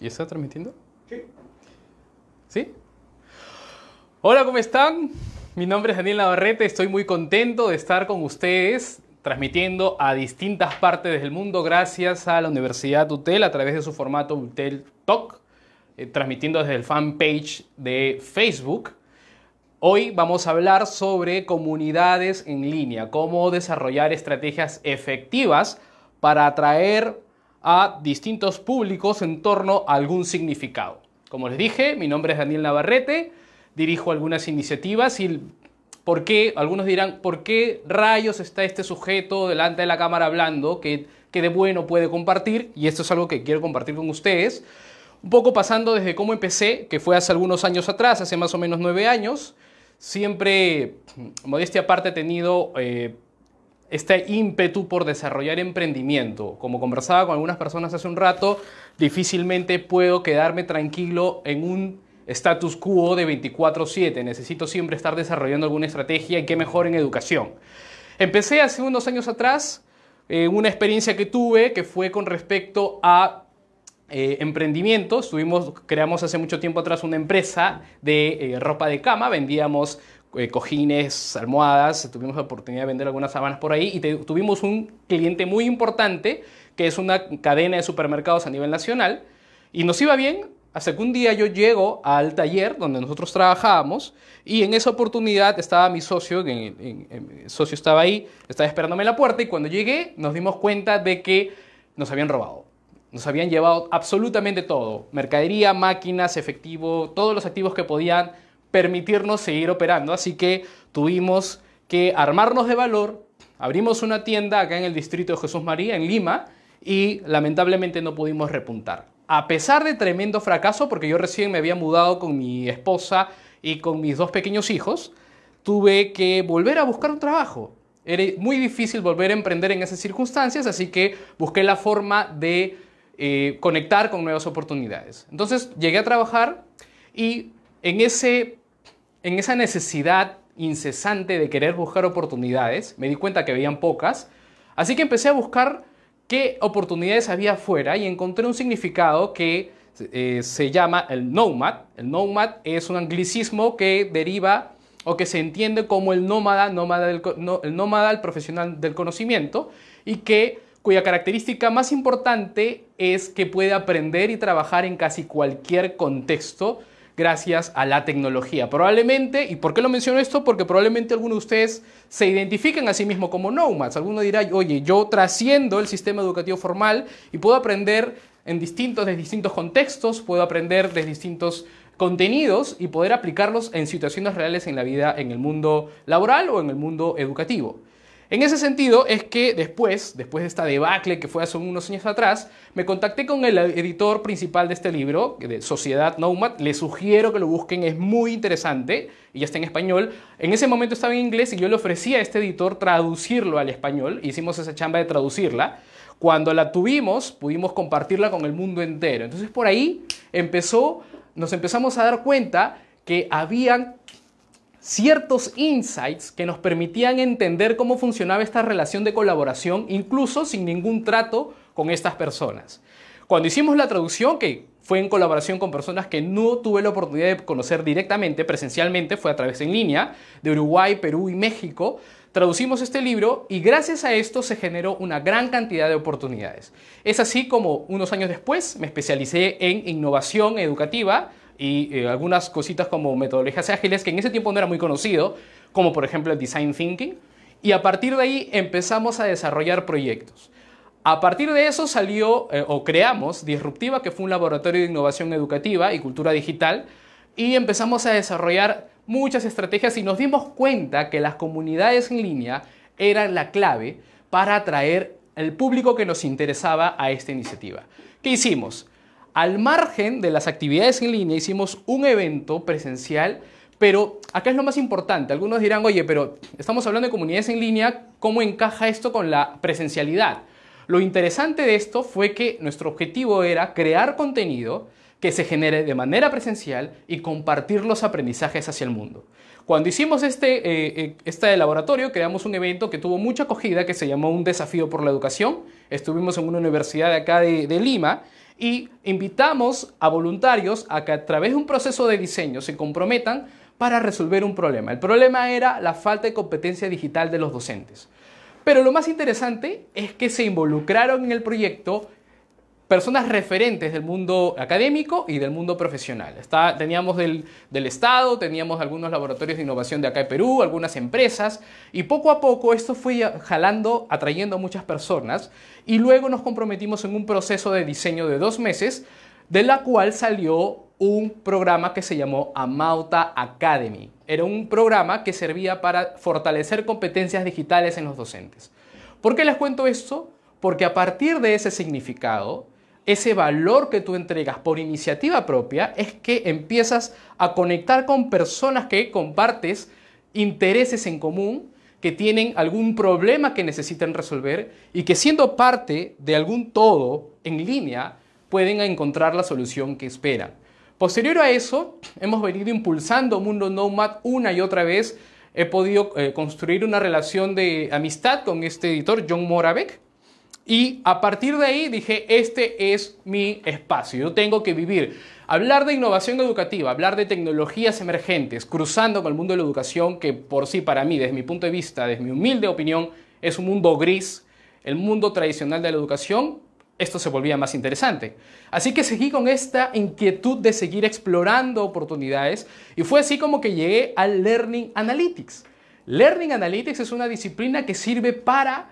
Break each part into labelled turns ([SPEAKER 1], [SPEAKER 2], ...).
[SPEAKER 1] ¿Y está transmitiendo? Sí. ¿Sí? Hola, ¿cómo están? Mi nombre es Daniel Navarrete, estoy muy contento de estar con ustedes transmitiendo a distintas partes del mundo gracias a la Universidad UTEL a través de su formato UTEL Talk, eh, transmitiendo desde el fanpage de Facebook. Hoy vamos a hablar sobre comunidades en línea, cómo desarrollar estrategias efectivas para atraer a distintos públicos en torno a algún significado. Como les dije, mi nombre es Daniel Navarrete, dirijo algunas iniciativas y ¿por Algunos dirán, ¿por qué rayos está este sujeto delante de la cámara hablando ¿Qué de bueno puede compartir? Y esto es algo que quiero compartir con ustedes. Un poco pasando desde cómo empecé, que fue hace algunos años atrás, hace más o menos nueve años. Siempre, modestia aparte, he tenido... Eh, este ímpetu por desarrollar emprendimiento. Como conversaba con algunas personas hace un rato, difícilmente puedo quedarme tranquilo en un status quo de 24/7. Necesito siempre estar desarrollando alguna estrategia y qué mejor en educación. Empecé hace unos años atrás eh, una experiencia que tuve que fue con respecto a eh, emprendimiento. emprendimientos. creamos hace mucho tiempo atrás una empresa de eh, ropa de cama, vendíamos eh, cojines, almohadas, tuvimos la oportunidad de vender algunas sábanas por ahí y tuvimos un cliente muy importante que es una cadena de supermercados a nivel nacional y nos iba bien hasta que un día yo llego al taller donde nosotros trabajábamos y en esa oportunidad estaba mi socio, en, el socio estaba ahí, estaba esperándome en la puerta y cuando llegué nos dimos cuenta de que nos habían robado. Nos habían llevado absolutamente todo, mercadería, máquinas, efectivo, todos los activos que podían permitirnos seguir operando. Así que tuvimos que armarnos de valor, abrimos una tienda acá en el distrito de Jesús María, en Lima, y lamentablemente no pudimos repuntar. A pesar de tremendo fracaso, porque yo recién me había mudado con mi esposa y con mis dos pequeños hijos, tuve que volver a buscar un trabajo. Era muy difícil volver a emprender en esas circunstancias, así que busqué la forma de eh, conectar con nuevas oportunidades. Entonces llegué a trabajar y en ese en esa necesidad incesante de querer buscar oportunidades, me di cuenta que había pocas, así que empecé a buscar qué oportunidades había afuera y encontré un significado que eh, se llama el nomad. El nomad es un anglicismo que deriva o que se entiende como el nómada, el nómada, el profesional del conocimiento, y que cuya característica más importante es que puede aprender y trabajar en casi cualquier contexto gracias a la tecnología. Probablemente, ¿y por qué lo menciono esto? Porque probablemente algunos de ustedes se identifiquen a sí mismos como nomads. Alguno dirá, oye, yo trasciendo el sistema educativo formal y puedo aprender en distintos, desde distintos contextos, puedo aprender de distintos contenidos y poder aplicarlos en situaciones reales en la vida, en el mundo laboral o en el mundo educativo. En ese sentido es que después, después de esta debacle que fue hace unos años atrás, me contacté con el editor principal de este libro, de Sociedad Nomad. Le sugiero que lo busquen, es muy interesante y ya está en español. En ese momento estaba en inglés y yo le ofrecí a este editor traducirlo al español. Hicimos esa chamba de traducirla. Cuando la tuvimos, pudimos compartirla con el mundo entero. Entonces por ahí empezó, nos empezamos a dar cuenta que habían ciertos insights que nos permitían entender cómo funcionaba esta relación de colaboración, incluso sin ningún trato con estas personas. Cuando hicimos la traducción, que fue en colaboración con personas que no tuve la oportunidad de conocer directamente, presencialmente, fue a través en línea, de Uruguay, Perú y México, traducimos este libro y gracias a esto se generó una gran cantidad de oportunidades. Es así como unos años después me especialicé en innovación educativa, y eh, algunas cositas como metodologías ágiles que en ese tiempo no era muy conocido, como por ejemplo el design thinking, y a partir de ahí empezamos a desarrollar proyectos. A partir de eso salió eh, o creamos Disruptiva, que fue un laboratorio de innovación educativa y cultura digital, y empezamos a desarrollar muchas estrategias y nos dimos cuenta que las comunidades en línea eran la clave para atraer el público que nos interesaba a esta iniciativa. ¿Qué hicimos? Al margen de las actividades en línea, hicimos un evento presencial, pero acá es lo más importante. Algunos dirán, oye, pero estamos hablando de comunidades en línea, ¿cómo encaja esto con la presencialidad? Lo interesante de esto fue que nuestro objetivo era crear contenido que se genere de manera presencial y compartir los aprendizajes hacia el mundo. Cuando hicimos este, eh, eh, este laboratorio, creamos un evento que tuvo mucha acogida que se llamó Un desafío por la educación. Estuvimos en una universidad de acá de Lima y invitamos a voluntarios a que a través de un proceso de diseño se comprometan para resolver un problema. El problema era la falta de competencia digital de los docentes. Pero lo más interesante es que se involucraron en el proyecto personas referentes del mundo académico y del mundo profesional. teníamos del, del, Estado, teníamos algunos laboratorios de innovación de acá en Perú, algunas empresas, y poco a poco esto fue jalando, atrayendo a muchas personas, y luego nos comprometimos en un proceso de diseño de dos meses, de la cual salió un programa que se llamó Amauta Academy. Era un programa que servía para fortalecer competencias digitales en los docentes. ¿Por qué les cuento esto? Porque a partir de ese significado, ese valor que tú entregas por iniciativa propia es que empiezas a conectar con personas que compartes intereses en común, que tienen algún problema que necesitan resolver y que siendo parte de algún todo en línea pueden encontrar la solución que esperan. Posterior a eso, hemos venido impulsando Mundo Nomad una y otra vez. He podido eh, construir una relación de amistad con este editor, John Moravec, y a partir de ahí dije, este es mi espacio, yo tengo que vivir. Hablar de innovación educativa, hablar de tecnologías emergentes, cruzando con el mundo de la educación, que por sí para mí, desde mi punto de vista, desde mi humilde opinión, es un mundo gris, el mundo tradicional de la educación, esto se volvía más interesante. Así que seguí con esta inquietud de seguir explorando oportunidades y fue así como que llegué al Learning Analytics. Learning Analytics es una disciplina que sirve para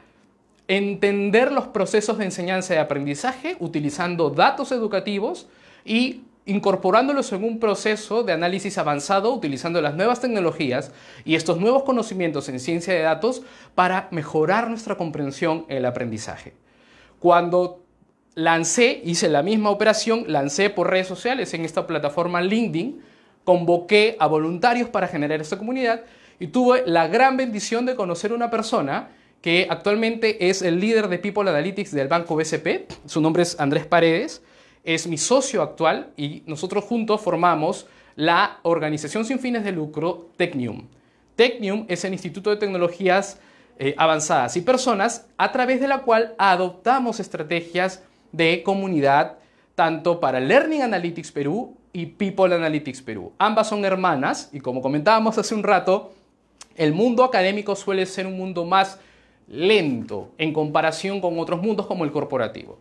[SPEAKER 1] entender los procesos de enseñanza y aprendizaje utilizando datos educativos y incorporándolos en un proceso de análisis avanzado utilizando las nuevas tecnologías y estos nuevos conocimientos en ciencia de datos para mejorar nuestra comprensión en el aprendizaje. Cuando lancé, hice la misma operación, lancé por redes sociales en esta plataforma LinkedIn, convoqué a voluntarios para generar esta comunidad y tuve la gran bendición de conocer una persona que actualmente es el líder de People Analytics del banco BCP. Su nombre es Andrés Paredes, es mi socio actual y nosotros juntos formamos la organización sin fines de lucro Technium. Technium es el Instituto de Tecnologías eh, Avanzadas y Personas a través de la cual adoptamos estrategias de comunidad tanto para Learning Analytics Perú y People Analytics Perú. Ambas son hermanas y como comentábamos hace un rato, el mundo académico suele ser un mundo más lento en comparación con otros mundos como el corporativo.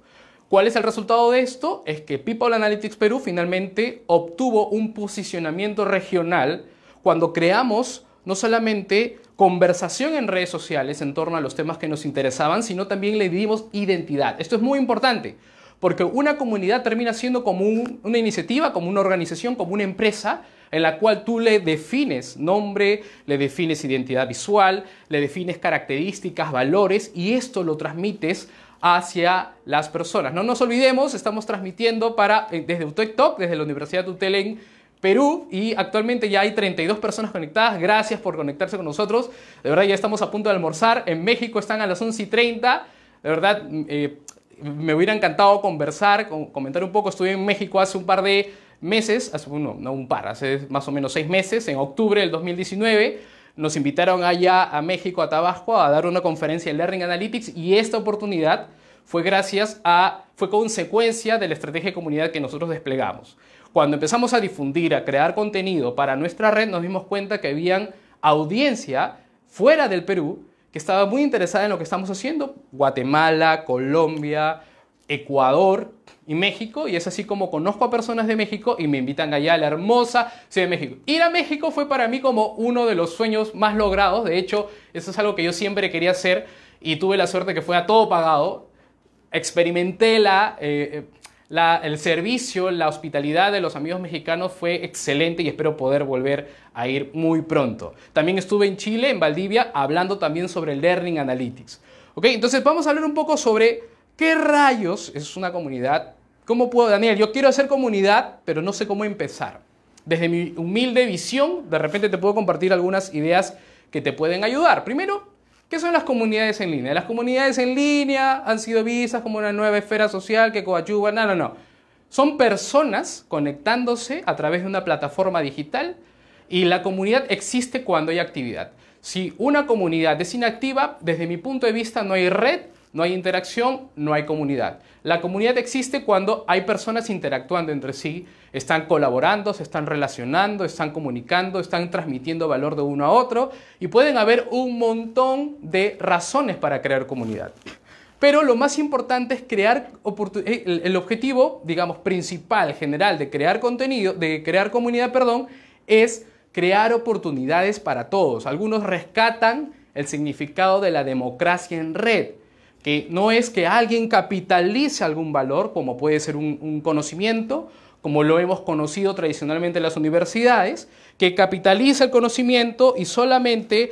[SPEAKER 1] ¿Cuál es el resultado de esto? Es que People Analytics Perú finalmente obtuvo un posicionamiento regional cuando creamos no solamente conversación en redes sociales en torno a los temas que nos interesaban, sino también le dimos identidad. Esto es muy importante, porque una comunidad termina siendo como una iniciativa, como una organización, como una empresa, en la cual tú le defines nombre, le defines identidad visual, le defines características, valores y esto lo transmites hacia las personas. No nos olvidemos, estamos transmitiendo para, eh, desde Toc, desde la Universidad de en Perú, y actualmente ya hay 32 personas conectadas. Gracias por conectarse con nosotros. De verdad, ya estamos a punto de almorzar. En México están a las 11 y 30. De verdad, mm, eh, me hubiera encantado conversar, comentar un poco. Estuve en México hace un par de meses, hace, no un par, hace más o menos seis meses, en octubre del 2019, nos invitaron allá a México, a Tabasco, a dar una conferencia en Learning Analytics y esta oportunidad fue gracias a, fue consecuencia de la estrategia de comunidad que nosotros desplegamos. Cuando empezamos a difundir, a crear contenido para nuestra red, nos dimos cuenta que habían audiencia fuera del Perú que estaba muy interesada en lo que estamos haciendo, Guatemala, Colombia, Ecuador, y México, y es así como conozco a personas de México y me invitan allá a la hermosa Ciudad de México. Ir a México fue para mí como uno de los sueños más logrados, de hecho, eso es algo que yo siempre quería hacer y tuve la suerte que fue a todo pagado. Experimenté la, eh, la, el servicio, la hospitalidad de los amigos mexicanos fue excelente y espero poder volver a ir muy pronto. También estuve en Chile, en Valdivia, hablando también sobre el Learning Analytics. Ok, entonces vamos a hablar un poco sobre qué rayos es una comunidad ¿Cómo puedo, Daniel? Yo quiero hacer comunidad, pero no sé cómo empezar. Desde mi humilde visión, de repente te puedo compartir algunas ideas que te pueden ayudar. Primero, ¿qué son las comunidades en línea? Las comunidades en línea han sido vistas como una nueva esfera social que coadyuva. No, no, no. Son personas conectándose a través de una plataforma digital y la comunidad existe cuando hay actividad. Si una comunidad es inactiva, desde mi punto de vista no hay red no hay interacción, no hay comunidad. La comunidad existe cuando hay personas interactuando entre sí, están colaborando, se están relacionando, están comunicando, están transmitiendo valor de uno a otro y pueden haber un montón de razones para crear comunidad. Pero lo más importante es crear eh, el objetivo, digamos, principal, general de crear contenido, de crear comunidad, perdón, es crear oportunidades para todos. Algunos rescatan el significado de la democracia en red no es que alguien capitalice algún valor, como puede ser un, conocimiento, como lo hemos conocido tradicionalmente en las universidades, que capitaliza el conocimiento y solamente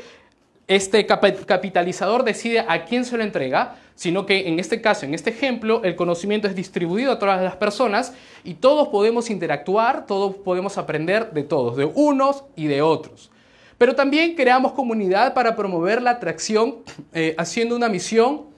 [SPEAKER 1] este capitalizador decide a quién se lo entrega, sino que en este caso, en este ejemplo, el conocimiento es distribuido a todas las personas y todos podemos interactuar, todos podemos aprender de todos, de unos y de otros. Pero también creamos comunidad para promover la atracción eh, haciendo una misión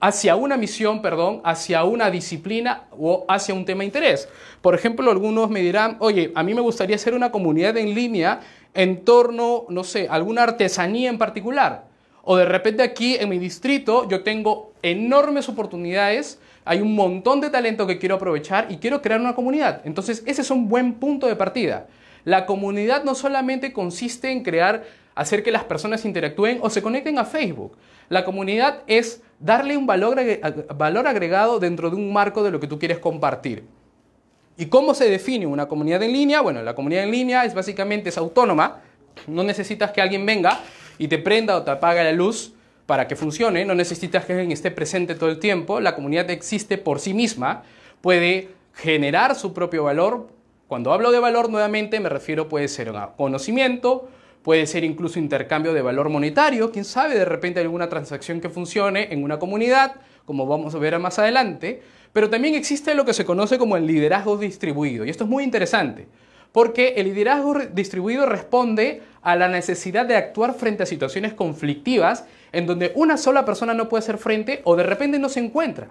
[SPEAKER 1] hacia una misión, perdón, hacia una disciplina o hacia un tema de interés. Por ejemplo, algunos me dirán, oye, a mí me gustaría hacer una comunidad en línea en torno, no sé, a alguna artesanía en particular. O de repente aquí en mi distrito yo tengo enormes oportunidades, hay un montón de talento que quiero aprovechar y quiero crear una comunidad. Entonces, ese es un buen punto de partida. La comunidad no solamente consiste en crear, hacer que las personas interactúen o se conecten a Facebook. La comunidad es darle un valor, valor agregado dentro de un marco de lo que tú quieres compartir. ¿Y cómo se define una comunidad en línea? Bueno, la comunidad en línea es básicamente es autónoma, no necesitas que alguien venga y te prenda o te apague la luz para que funcione, no necesitas que alguien esté presente todo el tiempo, la comunidad existe por sí misma, puede generar su propio valor. Cuando hablo de valor nuevamente me refiero puede ser a conocimiento, puede ser incluso intercambio de valor monetario, quién sabe, de repente alguna transacción que funcione en una comunidad, como vamos a ver más adelante, pero también existe lo que se conoce como el liderazgo distribuido, y esto es muy interesante, porque el liderazgo distribuido responde a la necesidad de actuar frente a situaciones conflictivas en donde una sola persona no puede ser frente o de repente no se encuentra.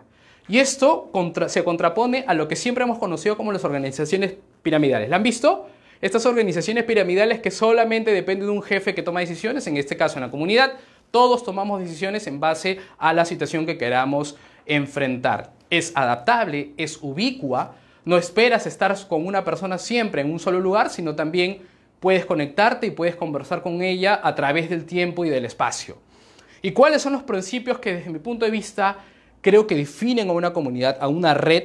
[SPEAKER 1] Y esto se contrapone a lo que siempre hemos conocido como las organizaciones piramidales. ¿La han visto? Estas organizaciones piramidales que solamente dependen de un jefe que toma decisiones, en este caso en la comunidad, todos tomamos decisiones en base a la situación que queramos enfrentar. Es adaptable, es ubicua, no esperas estar con una persona siempre en un solo lugar, sino también puedes conectarte y puedes conversar con ella a través del tiempo y del espacio. ¿Y cuáles son los principios que desde mi punto de vista creo que definen a una comunidad, a una red?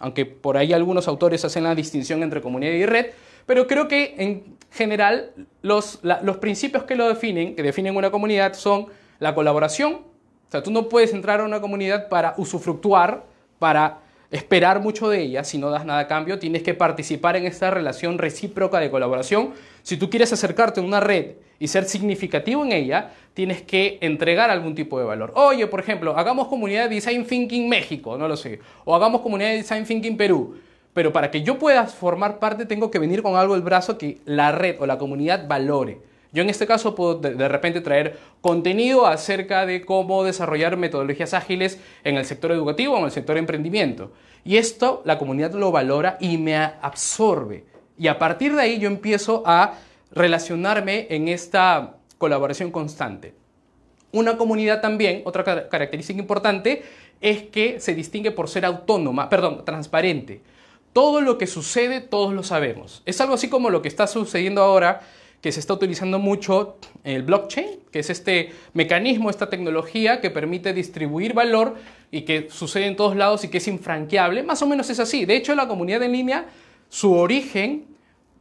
[SPEAKER 1] Aunque por ahí algunos autores hacen la distinción entre comunidad y red, pero creo que en general los, los principios que lo definen, que definen una comunidad, son la colaboración. O sea, tú no puedes entrar a una comunidad para usufructuar, para esperar mucho de ella, si no das nada a cambio, tienes que participar en esta relación recíproca de colaboración. Si tú quieres acercarte a una red y ser significativo en ella, tienes que entregar algún tipo de valor. Oye, por ejemplo, hagamos comunidad de Design Thinking México, no lo sé, o hagamos comunidad de Design Thinking Perú. Pero para que yo pueda formar parte tengo que venir con algo el brazo que la red o la comunidad valore. Yo en este caso puedo de, repente traer contenido acerca de cómo desarrollar metodologías ágiles en el sector educativo o en el sector emprendimiento. Y esto la comunidad lo valora y me absorbe. Y a partir de ahí yo empiezo a relacionarme en esta colaboración constante. Una comunidad también, otra característica importante, es que se distingue por ser autónoma, perdón, transparente. Todo lo que sucede, todos lo sabemos. Es algo así como lo que está sucediendo ahora, que se está utilizando mucho el blockchain, que es este mecanismo, esta tecnología que permite distribuir valor y que sucede en todos lados y que es infranqueable. Más o menos es así. De hecho, la comunidad en línea, su origen,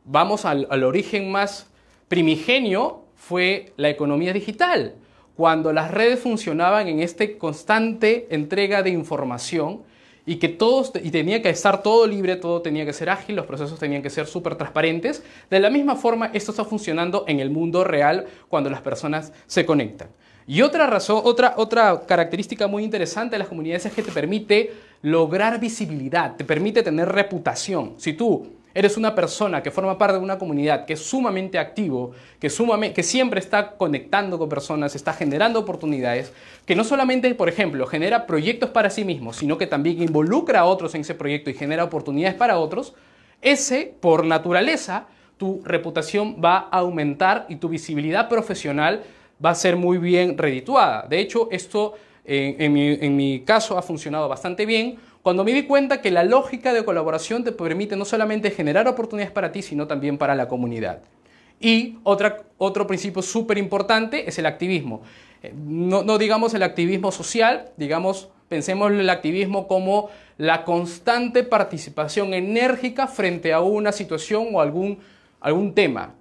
[SPEAKER 1] vamos al, al origen más primigenio, fue la economía digital. Cuando las redes funcionaban en esta constante entrega de información, y que todos y tenía que estar todo libre, todo tenía que ser ágil, los procesos tenían que ser súper transparentes. De la misma forma, esto está funcionando en el mundo real cuando las personas se conectan. Y otra razón, otra, otra característica muy interesante de las comunidades es que te permite lograr visibilidad, te permite tener reputación. Si tú eres una persona que forma parte de una comunidad que es sumamente activo, que, que siempre está conectando con personas, está generando oportunidades, que no solamente, por ejemplo, genera proyectos para sí mismo, sino que también involucra a otros en ese proyecto y genera oportunidades para otros, ese, por naturaleza, tu reputación va a aumentar y tu visibilidad profesional va a ser muy bien redituada. De hecho, esto eh, en mi caso ha funcionado bastante bien cuando me di cuenta que la lógica de colaboración te permite no solamente generar oportunidades para ti, sino también para la comunidad. Y otro principio súper importante es el activismo. Eh, no, digamos el activismo social, digamos, pensemos el activismo como la constante participación enérgica frente a una situación o algún tema.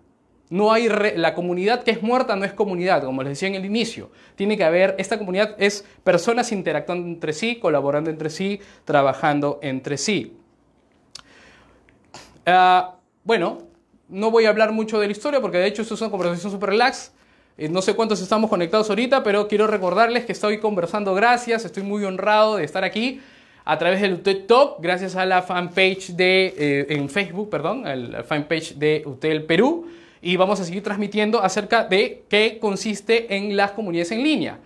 [SPEAKER 1] No hay la comunidad que es muerta no es comunidad, como les decía en el inicio. Tiene que haber, esta comunidad es personas interactuando entre sí, colaborando entre sí, trabajando entre sí. Ah, bueno, no voy a hablar mucho de la historia porque de hecho esto es una conversación súper relax. Eh, no sé cuántos estamos conectados ahorita, pero quiero recordarles que estoy conversando gracias, estoy muy honrado de estar aquí a través del UTEL Top, gracias a la fanpage de, eh, en Facebook, perdón, la fanpage de UTEL Perú y vamos a seguir transmitiendo acerca de qué consiste en las comunidades en línea.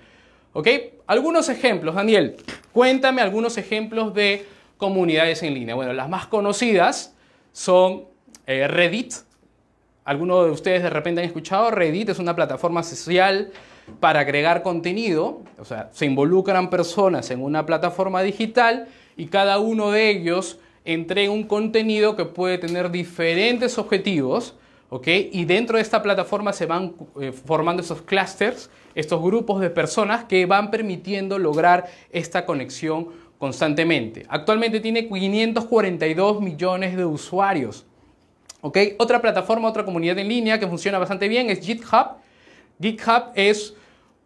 [SPEAKER 1] ¿Ok? Algunos ejemplos, Daniel, cuéntame algunos ejemplos de comunidades en línea. Bueno, las más conocidas son eh, Reddit. Algunos de ustedes de repente han escuchado, Reddit es una plataforma social para agregar contenido, o sea, se involucran personas en una plataforma digital y cada uno de ellos entrega un contenido que puede tener diferentes objetivos y dentro de esta plataforma se van eh, formando esos clusters, estos grupos de personas que van permitiendo lograr esta conexión constantemente. Actualmente tiene 542 millones de usuarios. Otra plataforma, otra comunidad en línea que funciona bastante bien es GitHub. GitHub es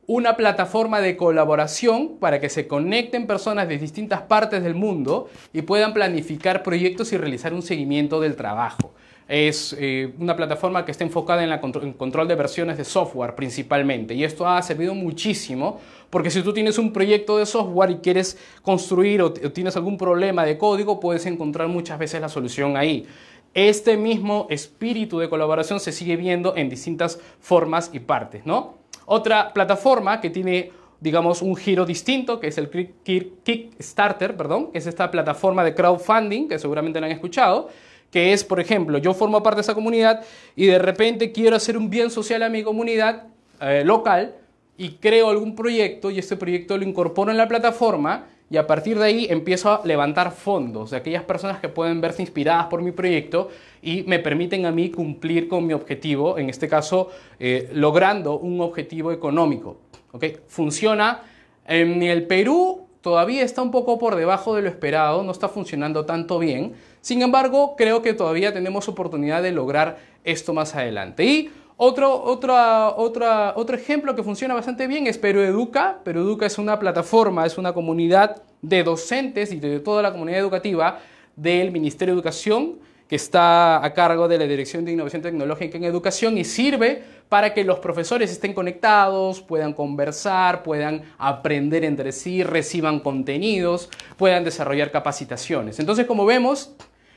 [SPEAKER 1] una plataforma de colaboración para que se conecten personas de distintas partes del mundo y puedan planificar proyectos y realizar un seguimiento del trabajo es eh, una plataforma que está enfocada en, el control de versiones de software principalmente. Y esto ha servido muchísimo porque si tú tienes un proyecto de software y quieres construir o, tienes algún problema de código, puedes encontrar muchas veces la solución ahí. Este mismo espíritu de colaboración se sigue viendo en distintas formas y partes, ¿no? Otra plataforma que tiene digamos, un giro distinto, que es el Kickstarter, perdón, es esta plataforma de crowdfunding que seguramente la han escuchado, que es, por ejemplo, yo formo parte de esa comunidad y de repente quiero hacer un bien social a mi comunidad eh, local y creo algún proyecto y este proyecto lo incorporo en la plataforma y a partir de ahí empiezo a levantar fondos de aquellas personas que pueden verse inspiradas por mi proyecto y me permiten a mí cumplir con mi objetivo, en este caso eh, logrando un objetivo económico. ¿Okay? Funciona en el Perú todavía está un poco por debajo de lo esperado, no está funcionando tanto bien. Sin embargo, creo que todavía tenemos oportunidad de lograr esto más adelante. Y otro, otro ejemplo que funciona bastante bien es Pero Educa es una plataforma, es una comunidad de docentes y de toda la comunidad educativa del Ministerio de Educación que está a cargo de la Dirección de Innovación Tecnológica en Educación y sirve para que los profesores estén conectados, puedan conversar, puedan aprender entre sí, reciban contenidos, puedan desarrollar capacitaciones. Entonces, como vemos,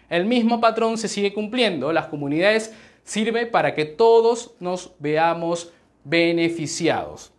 [SPEAKER 1] el mismo patrón se sigue cumpliendo. Las comunidades sirven para que todos nos veamos beneficiados.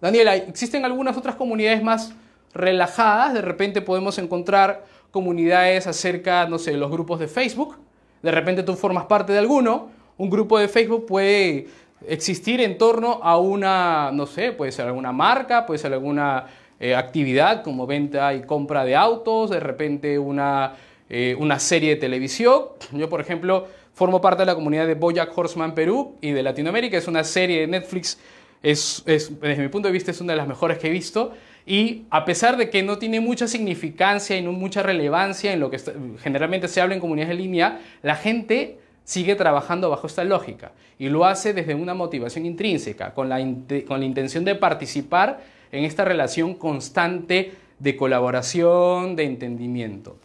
[SPEAKER 1] Daniela, ¿existen algunas otras comunidades más relajadas? De repente podemos encontrar comunidades acerca, no sé, los grupos de Facebook. De repente tú formas parte de alguno. Un grupo de Facebook puede existir en torno a una, no sé, puede ser alguna marca, puede ser alguna eh, actividad como venta y compra de autos, de repente una, eh, una serie de televisión. Yo, por ejemplo, formo parte de la comunidad de Boyac Horseman Perú y de Latinoamérica. Es una serie de Netflix, es, desde mi punto de vista es una de las mejores que he visto y a pesar de que no tiene mucha significancia y no mucha relevancia en lo que generalmente se habla en comunidades en línea, la gente sigue trabajando bajo esta lógica y lo hace desde una motivación intrínseca, con la, intención de participar en esta relación constante de colaboración, de entendimiento.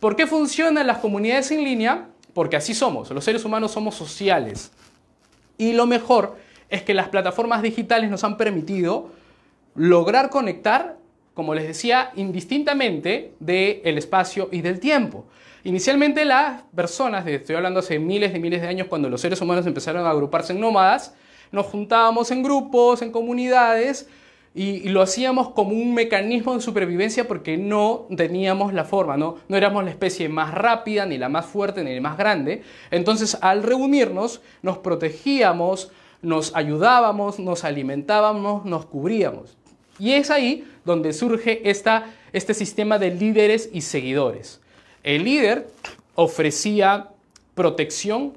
[SPEAKER 1] ¿Por qué funcionan las comunidades en línea? Porque así somos, los seres humanos somos sociales. Y lo mejor es que las plataformas digitales nos han permitido lograr conectar, como les decía, indistintamente del espacio y del tiempo. Inicialmente las personas, estoy hablando hace miles de miles de años, cuando los seres humanos empezaron a agruparse en nómadas, nos juntábamos en grupos, en comunidades, y, lo hacíamos como un mecanismo de supervivencia porque no teníamos la forma, ¿no? no éramos la especie más rápida, ni la más fuerte, ni la más grande. Entonces al reunirnos nos protegíamos, nos ayudábamos, nos alimentábamos, nos cubríamos. Y es ahí donde surge este sistema de líderes y seguidores. El líder ofrecía protección,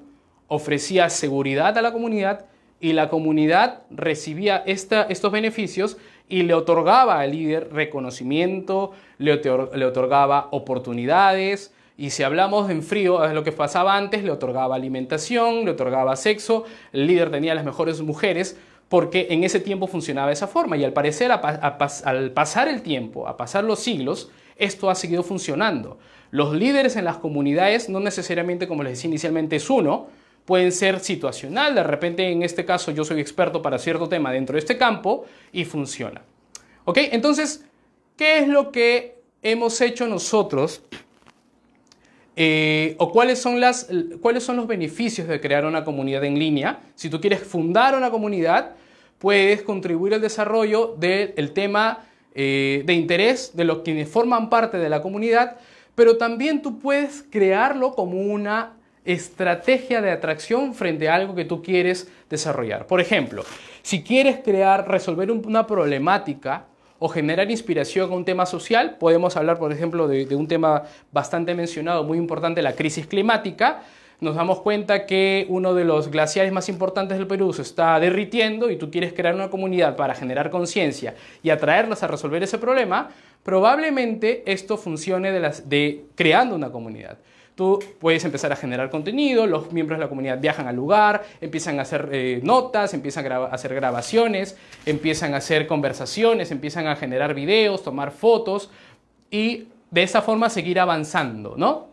[SPEAKER 1] ofrecía seguridad a la comunidad y la comunidad recibía estos beneficios y le otorgaba al líder reconocimiento, le, otorgaba oportunidades. Y si hablamos en frío, es lo que pasaba antes, le otorgaba alimentación, le otorgaba sexo, el líder tenía las mejores mujeres, porque en ese tiempo funcionaba de esa forma y al parecer al pasar el tiempo, a pasar los siglos, esto ha seguido funcionando. Los líderes en las comunidades no necesariamente, como les decía inicialmente, es uno, pueden ser situacional, de repente en este caso yo soy experto para cierto tema dentro de este campo y funciona. ¿Ok? Entonces, ¿qué es lo que hemos hecho nosotros eh, ¿O cuáles son, los beneficios de crear una comunidad en línea? Si tú quieres fundar una comunidad, puedes contribuir al desarrollo del tema eh, de interés de los quienes forman parte de la comunidad, pero también tú puedes crearlo como una estrategia de atracción frente a algo que tú quieres desarrollar. Por ejemplo, si quieres crear, resolver una problemática o generar inspiración a un tema social. Podemos hablar, por ejemplo, de, un tema bastante mencionado, muy importante, la crisis climática nos damos cuenta que uno de los glaciares más importantes del Perú se está derritiendo y tú quieres crear una comunidad para generar conciencia y atraerlas a resolver ese problema, probablemente esto funcione de, creando una comunidad. Tú puedes empezar a generar contenido, los miembros de la comunidad viajan al lugar, empiezan a hacer eh, notas, empiezan a hacer grabaciones, empiezan a hacer conversaciones, empiezan a generar videos, tomar fotos y de esa forma seguir avanzando, ¿no?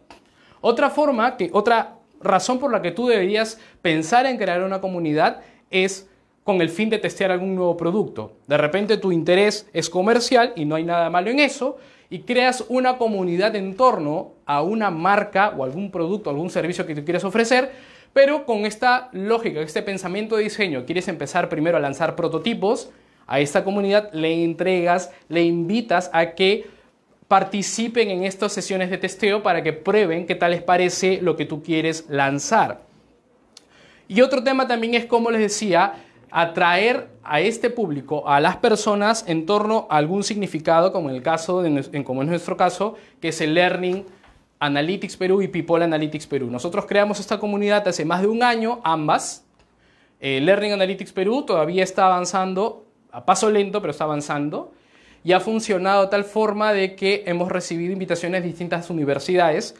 [SPEAKER 1] Otra forma, que, otra razón por la que tú deberías pensar en crear una comunidad es con el fin de testear algún nuevo producto. De repente tu interés es comercial y no hay nada malo en eso, y creas una comunidad en torno a una marca o algún producto, algún servicio que tú quieres ofrecer, pero con esta lógica, este pensamiento de diseño, quieres empezar primero a lanzar prototipos, a esta comunidad le entregas, le invitas a que participen en estas sesiones de testeo para que prueben qué tal les parece lo que tú quieres lanzar. Y otro tema también es, como les decía, atraer a este público, a las personas, en torno a algún significado, como en, el caso en, como nuestro caso, que es el Learning Analytics Perú y People Analytics Perú. Nosotros creamos esta comunidad hace más de un año, ambas. Eh, Learning Analytics Perú todavía está avanzando, a paso lento, pero está avanzando. Y ha funcionado de tal forma de que hemos recibido invitaciones de distintas universidades.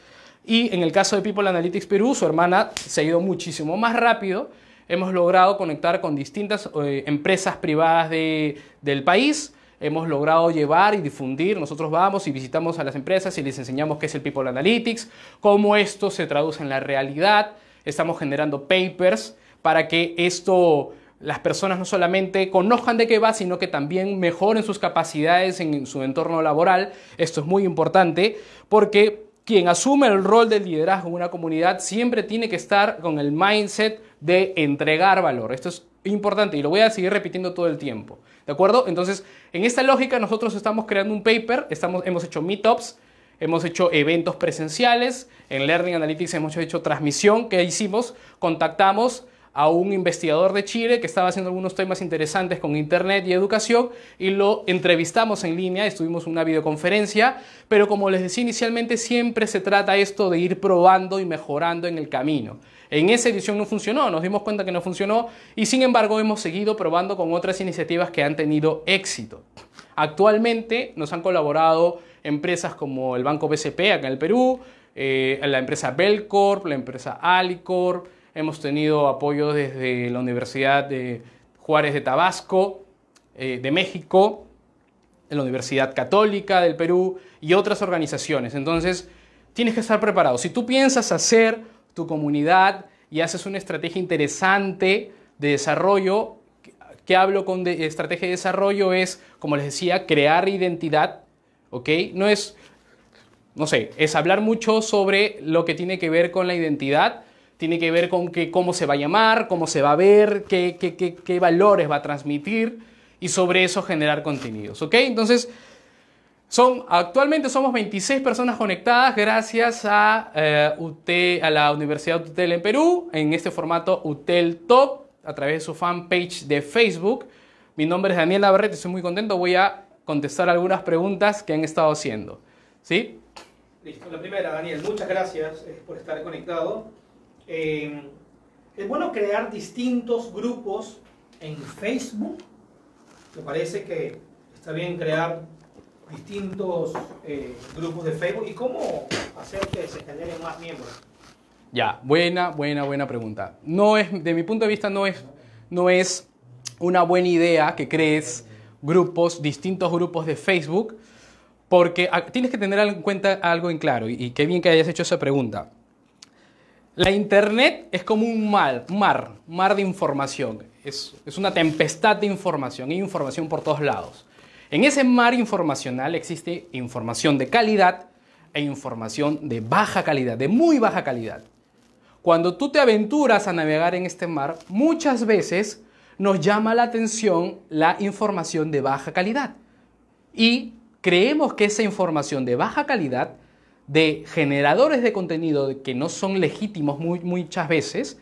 [SPEAKER 1] Y en el caso de People Analytics Perú, su hermana se ha ido muchísimo más rápido hemos logrado conectar con distintas eh, empresas privadas del país. Hemos logrado llevar y difundir, nosotros vamos y visitamos a las empresas y les enseñamos qué es el People Analytics, cómo esto se traduce en la realidad. Estamos generando papers para que esto las personas no solamente conozcan de qué va, sino que también mejoren sus capacidades en su entorno laboral. Esto es muy importante porque quien asume el rol del liderazgo en una comunidad siempre tiene que estar con el mindset de entregar valor. Esto es importante y lo voy a seguir repitiendo todo el tiempo. ¿De acuerdo? Entonces, en esta lógica nosotros estamos creando un paper, hemos hecho meetups, hemos hecho eventos presenciales, en Learning Analytics hemos hecho transmisión que hicimos, contactamos a un investigador de Chile que estaba haciendo algunos temas interesantes con Internet y educación y lo entrevistamos en línea, estuvimos en una videoconferencia, pero como les decía inicialmente, siempre se trata esto de ir probando y mejorando en el camino. En esa edición no funcionó, nos dimos cuenta que no funcionó y sin embargo hemos seguido probando con otras iniciativas que han tenido éxito. Actualmente nos han colaborado empresas como el Banco BCP acá en el Perú, eh, la empresa Belcorp, la empresa Alicorp, Hemos tenido apoyo desde la Universidad de Juárez de Tabasco, eh, de México, de la Universidad Católica del Perú y otras organizaciones. Entonces, tienes que estar preparado. Si tú piensas hacer tu comunidad y haces una estrategia interesante de desarrollo, que hablo con estrategia de desarrollo es, como les decía, crear identidad, ¿ok? No es, no sé, es hablar mucho sobre lo que tiene que ver con la identidad tiene que ver con que, cómo se va a llamar, cómo se va a ver, qué, qué, valores va a transmitir y sobre eso generar contenidos. ¿Ok? Entonces, son, actualmente somos 26 personas conectadas gracias a, eh, a la Universidad UTEL en Perú, en este formato UTEL Top, a través de su fanpage de Facebook. Mi nombre es Daniel Navarrete, estoy muy contento, voy a contestar algunas preguntas que han estado haciendo. ¿Sí?
[SPEAKER 2] Listo, la primera, Daniel, muchas gracias eh, por estar conectado. Eh, es bueno crear distintos grupos en Facebook. Me parece que está bien crear distintos eh, grupos de Facebook. ¿Y cómo hacer que se generen más miembros?
[SPEAKER 1] Ya, buena, buena, buena pregunta. No es, de mi punto de vista, no es, no es una buena idea que crees grupos, distintos grupos de Facebook, porque tienes que tener en cuenta algo en claro, y qué bien que hayas hecho esa pregunta. La Internet es como un mar, mar, mar de información. Es, es una tempestad de información, hay información por todos lados. En ese mar informacional existe información de calidad e información de baja calidad, de muy baja calidad. Cuando tú te aventuras a navegar en este mar, muchas veces nos llama la atención la información de baja calidad. Y creemos que esa información de baja calidad de generadores de contenido que no son legítimos muchas veces,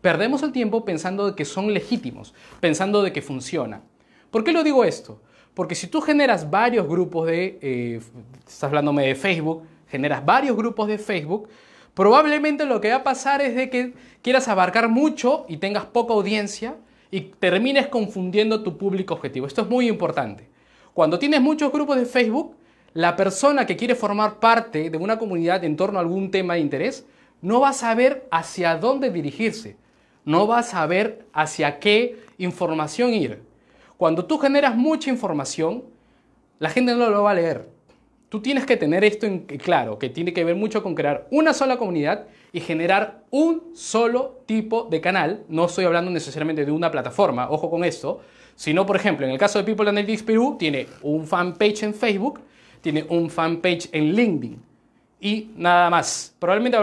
[SPEAKER 1] perdemos el tiempo pensando de que son legítimos, pensando de que funciona. ¿Por qué lo digo esto? Porque si tú generas varios grupos de, eh, estás hablándome de Facebook, generas varios grupos de Facebook, probablemente lo que va a pasar es de que quieras abarcar mucho y tengas poca audiencia y termines confundiendo tu público objetivo. Esto es muy importante. Cuando tienes muchos grupos de Facebook, la persona que quiere formar parte de una comunidad en torno a algún tema de interés no va a saber hacia dónde dirigirse, no va a saber hacia qué información ir. Cuando tú generas mucha información, la gente no lo va a leer. Tú tienes que tener esto en claro, que tiene que ver mucho con crear una sola comunidad y generar un solo tipo de canal. No estoy hablando necesariamente de una plataforma, ojo con esto, sino por ejemplo, en el caso de People Analytics Perú, tiene un fanpage en Facebook tiene un fanpage en LinkedIn y nada más. Probablemente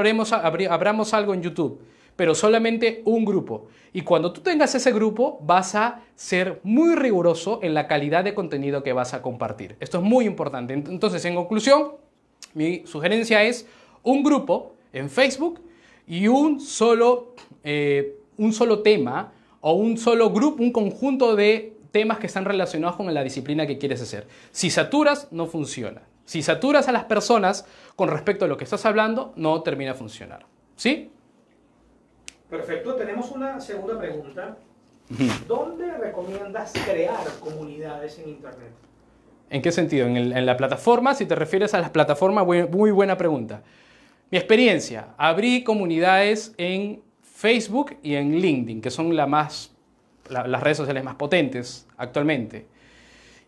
[SPEAKER 1] abramos algo en YouTube, pero solamente un grupo. Y cuando tú tengas ese grupo, vas a ser muy riguroso en la calidad de contenido que vas a compartir. Esto es muy importante. Entonces, en conclusión, mi sugerencia es un grupo en Facebook y un solo, eh, un solo tema o un solo grupo, un conjunto de temas que están relacionados con la disciplina que quieres hacer. Si saturas, no funciona. Si saturas a las personas con respecto a lo que estás hablando, no termina de funcionar. ¿Sí?
[SPEAKER 2] Perfecto, tenemos una segunda pregunta. ¿Dónde recomiendas crear comunidades en Internet?
[SPEAKER 1] ¿En qué sentido? ¿En, en la plataforma? Si te refieres a las plataformas, muy buena pregunta. Mi experiencia, abrí comunidades en Facebook y en LinkedIn, que son las más las redes sociales más potentes actualmente.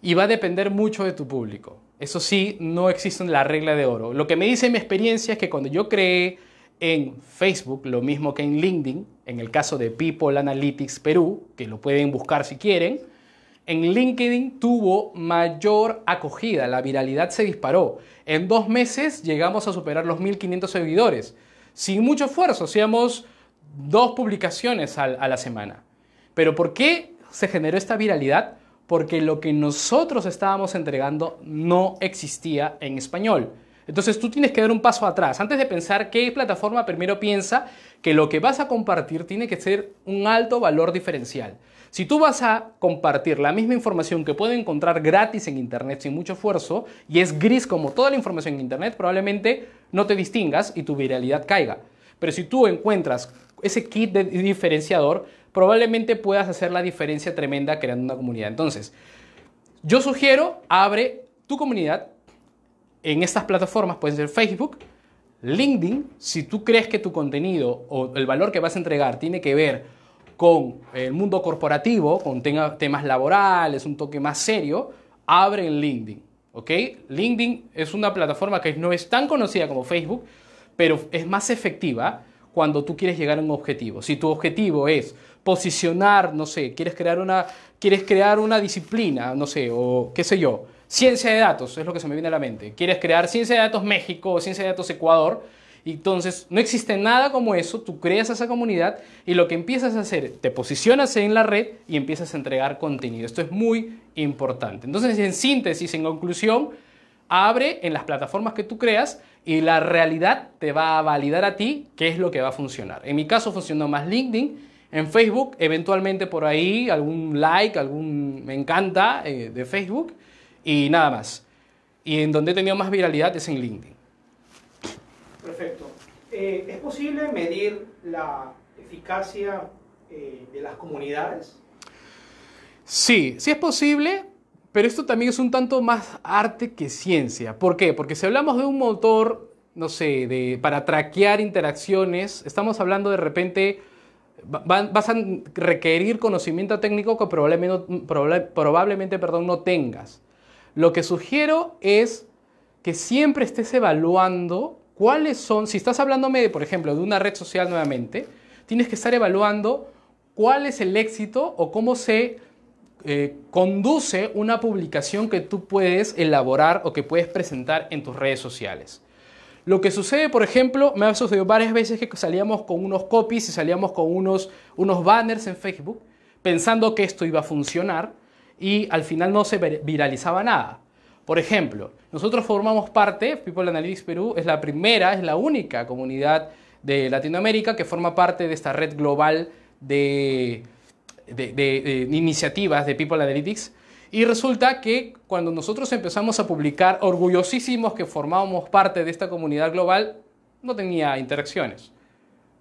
[SPEAKER 1] Y va a depender mucho de tu público. Eso sí, no existe la regla de oro. Lo que me dice mi experiencia es que cuando yo creé en Facebook, lo mismo que en LinkedIn, en el caso de People Analytics Perú, que lo pueden buscar si quieren, en LinkedIn tuvo mayor acogida, la viralidad se disparó. En dos meses llegamos a superar los 1.500 seguidores. Sin mucho esfuerzo, hacíamos dos publicaciones a la semana. Pero ¿por qué se generó esta viralidad? Porque lo que nosotros estábamos entregando no existía en español. Entonces tú tienes que dar un paso atrás. Antes de pensar qué plataforma, primero piensa que lo que vas a compartir tiene que ser un alto valor diferencial. Si tú vas a compartir la misma información que puede encontrar gratis en Internet sin mucho esfuerzo y es gris como toda la información en Internet, probablemente no te distingas y tu viralidad caiga. Pero si tú encuentras ese kit diferenciador, probablemente puedas hacer la diferencia tremenda creando una comunidad. Entonces, yo sugiero, abre tu comunidad en estas plataformas, pueden ser Facebook, LinkedIn, si tú crees que tu contenido o el valor que vas a entregar tiene que ver con el mundo corporativo, con temas laborales, un toque más serio, abre en LinkedIn. ¿ok? LinkedIn es una plataforma que no es tan conocida como Facebook, pero es más efectiva cuando tú quieres llegar a un objetivo. Si tu objetivo es posicionar, no sé, quieres crear una, quieres crear una disciplina, no sé, o qué sé yo, ciencia de datos, es lo que se me viene a la mente. Quieres crear ciencia de datos México o ciencia de datos Ecuador, y entonces no existe nada como eso, tú creas esa comunidad y lo que empiezas a hacer, te posicionas en la red y empiezas a entregar contenido. Esto es muy importante. Entonces, en síntesis, en conclusión, abre en las plataformas que tú creas y la realidad te va a validar a ti qué es lo que va a funcionar. En mi caso funcionó más LinkedIn en Facebook, eventualmente por ahí, algún like, algún me encanta eh, de Facebook y nada más. Y en donde he tenido más viralidad es en LinkedIn.
[SPEAKER 2] Perfecto. Eh, ¿Es posible medir la eficacia eh, de las comunidades?
[SPEAKER 1] Sí, sí es posible, pero esto también es un tanto más arte que ciencia. ¿Por qué? Porque si hablamos de un motor, no sé, para traquear interacciones, estamos hablando de repente vas a requerir conocimiento técnico que probablemente, perdón, no tengas. Lo que sugiero es que siempre estés evaluando cuáles son, si estás hablándome, por ejemplo, de una red social nuevamente, tienes que estar evaluando cuál es el éxito o cómo se eh, conduce una publicación que tú puedes elaborar o que puedes presentar en tus redes sociales. Lo que sucede, por ejemplo, me ha sucedido varias veces que salíamos con unos copies y salíamos con unos, banners en Facebook pensando que esto iba a funcionar y al final no se viralizaba nada. Por ejemplo, nosotros formamos parte, People Analytics Perú es la primera, es la única comunidad de Latinoamérica que forma parte de esta red global de, de, de iniciativas de People Analytics y resulta que cuando nosotros empezamos a publicar, orgullosísimos que formábamos parte de esta comunidad global, no tenía interacciones.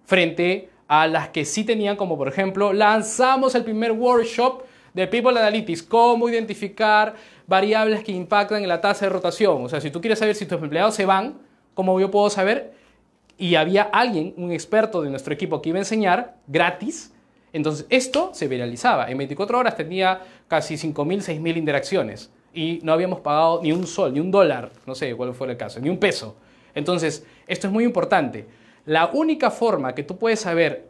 [SPEAKER 1] Frente a las que sí tenían, como por ejemplo, lanzamos el primer workshop de People Analytics, cómo identificar variables que impactan en la tasa de rotación. O sea, si tú quieres saber si tus empleados se van, ¿cómo yo puedo saber? Y había alguien, un experto de nuestro equipo que iba a enseñar gratis entonces esto se viralizaba. En 24 horas tenía casi 5.000, 6.000 interacciones y no habíamos pagado ni un sol, ni un dólar, no sé cuál fue el caso, ni un peso. Entonces esto es muy importante. La única forma que tú puedes saber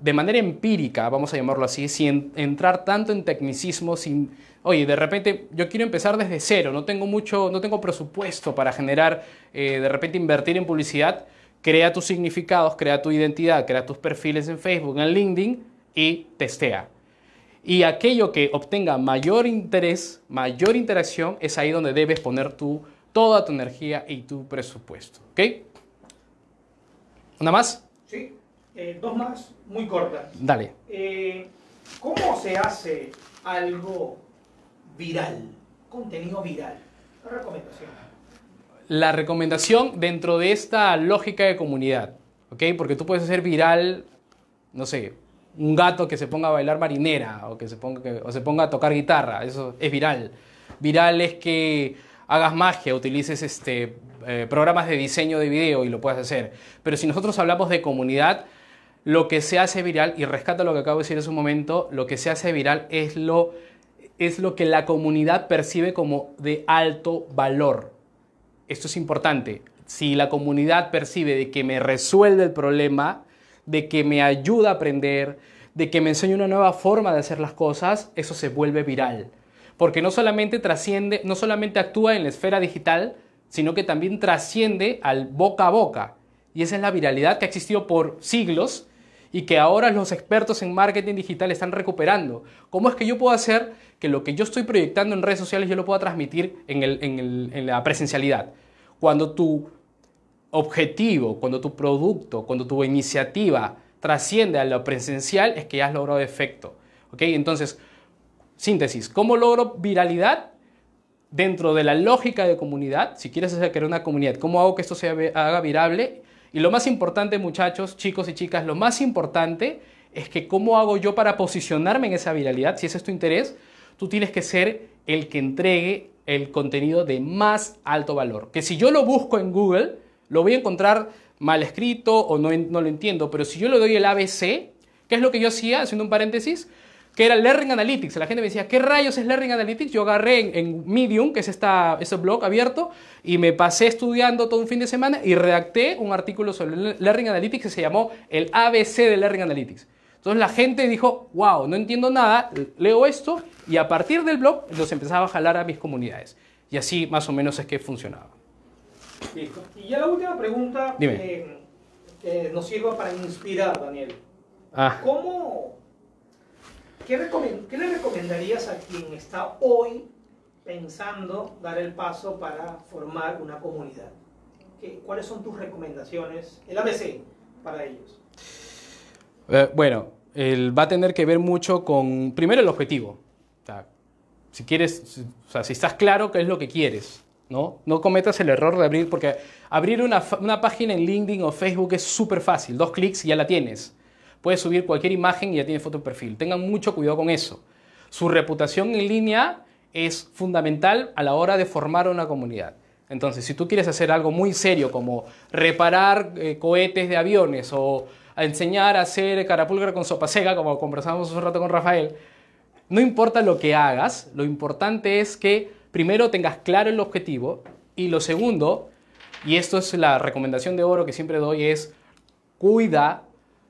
[SPEAKER 1] de manera empírica, vamos a llamarlo así, sin entrar tanto en tecnicismo, sin, oye, de repente yo quiero empezar desde cero, no tengo mucho, no tengo presupuesto para generar, eh, de repente invertir en publicidad, crea tus significados, crea tu identidad, crea tus perfiles en Facebook, en LinkedIn y testea. Y aquello que obtenga mayor interés, mayor interacción, es ahí donde debes poner tú toda tu energía y tu presupuesto. ¿Ok? ¿Una más?
[SPEAKER 2] Sí, eh, dos más, muy cortas. Dale. Eh, ¿Cómo se hace algo viral? Contenido viral. La recomendación.
[SPEAKER 1] La recomendación dentro de esta lógica de comunidad. ¿Ok? Porque tú puedes hacer viral, no sé, un gato que se ponga a bailar marinera o que se ponga, o se ponga a tocar guitarra, eso es viral. Viral es que hagas magia, utilices este, eh, programas de diseño de video y lo puedas hacer. Pero si nosotros hablamos de comunidad, lo que se hace viral, y rescata lo que acabo de decir en su momento, lo que se hace viral es lo, es lo que la comunidad percibe como de alto valor. Esto es importante. Si la comunidad percibe de que me resuelve el problema, de que me ayuda a aprender, de que me enseña una nueva forma de hacer las cosas, eso se vuelve viral. Porque no solamente trasciende, no solamente actúa en la esfera digital, sino que también trasciende al boca a boca. Y esa es la viralidad que ha existido por siglos y que ahora los expertos en marketing digital están recuperando. ¿Cómo es que yo puedo hacer que lo que yo estoy proyectando en redes sociales yo lo pueda transmitir en, la presencialidad? Cuando tú objetivo, cuando tu producto, cuando tu iniciativa trasciende a lo presencial, es que ya has logrado efecto. ¿Ok? Entonces, síntesis, ¿cómo logro viralidad? Dentro de la lógica de comunidad, si quieres hacer crear una comunidad, ¿cómo hago que esto se haga virable? Y lo más importante, muchachos, chicos y chicas, lo más importante es que cómo hago yo para posicionarme en esa viralidad, si ese es tu interés, tú tienes que ser el que entregue el contenido de más alto valor. Que si yo lo busco en Google, lo voy a encontrar mal escrito o no, lo entiendo, pero si yo le doy el ABC, ¿qué es lo que yo hacía? Haciendo un paréntesis, que era Learning Analytics. La gente me decía, ¿qué rayos es Learning Analytics? Yo agarré en, Medium, que es esta, ese blog abierto, y me pasé estudiando todo un fin de semana y redacté un artículo sobre Learning Analytics que se llamó el ABC de Learning Analytics. Entonces la gente dijo, wow, no entiendo nada, leo esto, y a partir del blog los empezaba a jalar a mis comunidades. Y así más o menos es que funcionaba.
[SPEAKER 2] Y ya la última pregunta eh, eh, nos sirva para inspirar, Daniel. Ah. ¿Cómo, qué, le recomendarías a quien está hoy pensando dar el paso para formar una comunidad? ¿Cuáles son tus recomendaciones, el ABC, para ellos?
[SPEAKER 1] Eh, bueno, él va a tener que ver mucho con, primero, el objetivo. si quieres, o sea, si estás claro qué es lo que quieres, ¿no? No cometas el error de abrir, porque abrir una, página en LinkedIn o Facebook es súper fácil, dos clics y ya la tienes. Puedes subir cualquier imagen y ya tienes foto de perfil. Tengan mucho cuidado con eso. Su reputación en línea es fundamental a la hora de formar una comunidad. Entonces, si tú quieres hacer algo muy serio como reparar eh, cohetes de aviones o enseñar a hacer carapulgar con sopa seca, como conversamos hace un rato con Rafael, no importa lo que hagas, lo importante es que primero tengas claro el objetivo y lo segundo, y esto es la recomendación de oro que siempre doy, es cuida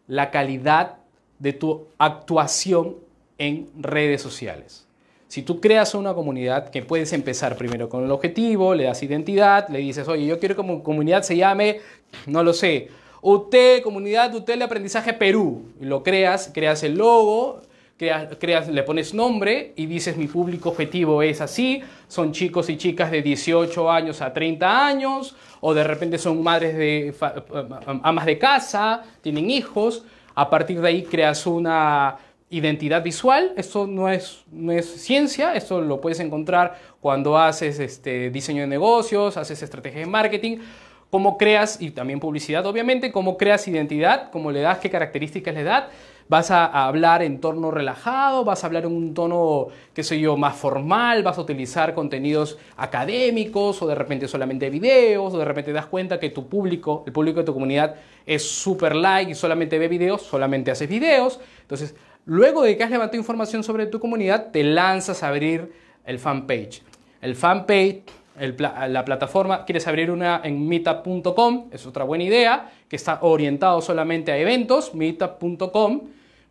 [SPEAKER 1] la calidad de tu actuación en redes sociales. Si tú creas una comunidad que puedes empezar primero con el objetivo, le das identidad, le dices, oye, yo quiero que mi comunidad se llame, no lo sé, UT, comunidad UTEL de aprendizaje Perú, lo creas, creas el logo, creas, le pones nombre y dices mi público objetivo es así, son chicos y chicas de 18 años a 30 años, o de repente son madres de amas de casa, tienen hijos, a partir de ahí creas una identidad visual, esto no es, no es ciencia, esto lo puedes encontrar cuando haces este, diseño de negocios, haces estrategia de marketing, cómo creas, y también publicidad obviamente, cómo creas identidad, cómo le das, qué características le das, vas a, hablar en tono relajado, vas a hablar en un tono, qué sé yo, más formal, vas a utilizar contenidos académicos o de repente solamente videos o de repente das cuenta que tu público, el público de tu comunidad es súper like y solamente ve videos, solamente haces videos. Entonces, luego de que has levantado información sobre tu comunidad, te lanzas a abrir el fanpage. El fanpage la plataforma, quieres abrir una en meetup.com, es otra buena idea, que está orientado solamente a eventos, meetup.com,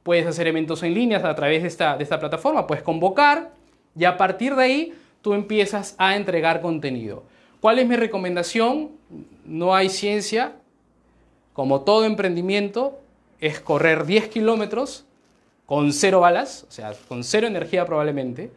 [SPEAKER 1] puedes hacer eventos en línea a través de esta, de esta plataforma, puedes convocar y a partir de ahí tú empiezas a entregar contenido. ¿Cuál es mi recomendación? No hay ciencia, como todo emprendimiento, es correr 10 kilómetros con cero balas, o sea, con cero energía probablemente,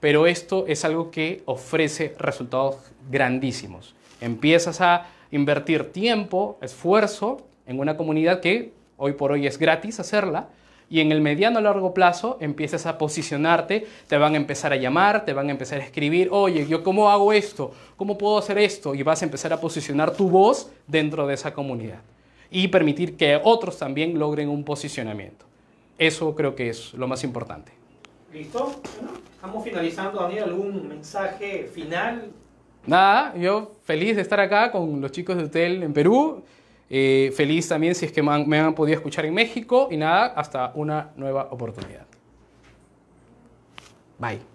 [SPEAKER 1] pero esto es algo que ofrece resultados grandísimos. Empiezas a invertir tiempo, esfuerzo en una comunidad que hoy por hoy es gratis hacerla, y en el mediano a largo plazo empiezas a posicionarte, te van a empezar a llamar, te van a empezar a escribir, oye, yo cómo hago esto, cómo puedo hacer esto, y vas a empezar a posicionar tu voz dentro de esa comunidad y permitir que otros también logren un posicionamiento. Eso creo que es lo más importante.
[SPEAKER 2] ¿Listo? estamos finalizando, Daniel. ¿Algún mensaje final?
[SPEAKER 1] Nada, yo feliz de estar acá con los chicos de Hotel en Perú. Eh, feliz también si es que me han podido escuchar en México. Y nada, hasta una nueva oportunidad. Bye.